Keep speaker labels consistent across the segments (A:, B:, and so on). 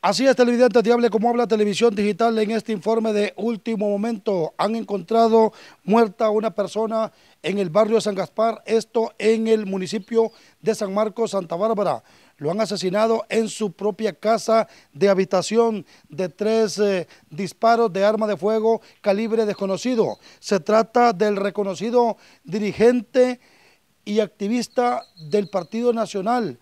A: Así es, televidente, diable como habla Televisión Digital en este informe de último momento. Han encontrado muerta una persona en el barrio San Gaspar, esto en el municipio de San Marcos, Santa Bárbara. Lo han asesinado en su propia casa de habitación de tres eh, disparos de arma de fuego calibre desconocido. Se trata del reconocido dirigente y activista del Partido Nacional.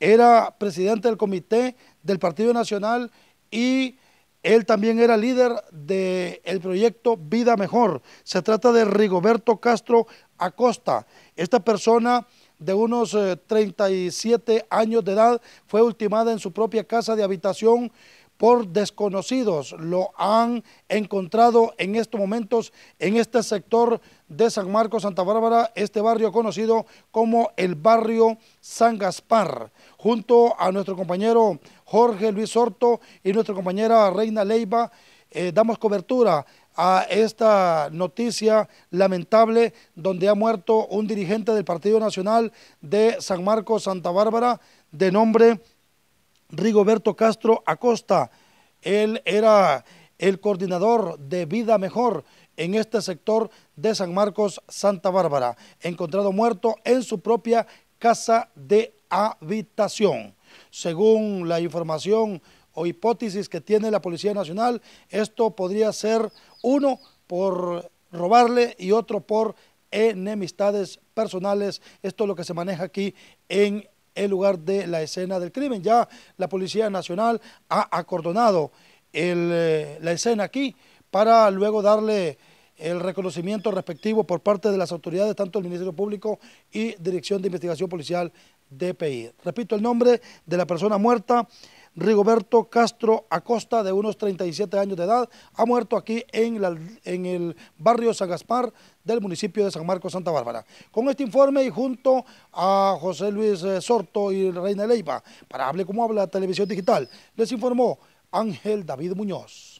A: Era presidente del Comité del Partido Nacional y él también era líder del el proyecto Vida Mejor. Se trata de Rigoberto Castro Acosta. Esta persona de unos 37 eh, años de edad fue ultimada en su propia casa de habitación por desconocidos. Lo han encontrado en estos momentos en este sector de San Marcos, Santa Bárbara, este barrio conocido como el barrio San Gaspar. Junto a nuestro compañero Jorge Luis Orto y nuestra compañera Reina Leiva, eh, damos cobertura a esta noticia lamentable donde ha muerto un dirigente del Partido Nacional de San Marcos, Santa Bárbara, de nombre Rigoberto Castro Acosta. Él era el coordinador de Vida Mejor en este sector de San Marcos, Santa Bárbara, encontrado muerto en su propia casa de habitación. Según la información o hipótesis que tiene la Policía Nacional, esto podría ser uno por robarle y otro por enemistades personales. Esto es lo que se maneja aquí en el lugar de la escena del crimen. Ya la Policía Nacional ha acordonado eh, la escena aquí para luego darle el reconocimiento respectivo por parte de las autoridades, tanto del Ministerio Público y Dirección de Investigación Policial DPI. Repito el nombre de la persona muerta, Rigoberto Castro Acosta, de unos 37 años de edad, ha muerto aquí en, el barrio San Gaspar del municipio de San Marcos, Santa Bárbara. Con este informe y junto a José Luis eh, Sorto y Reina Leiva, para Hable Como Habla Televisión Digital, les informó Ángel David Muñoz.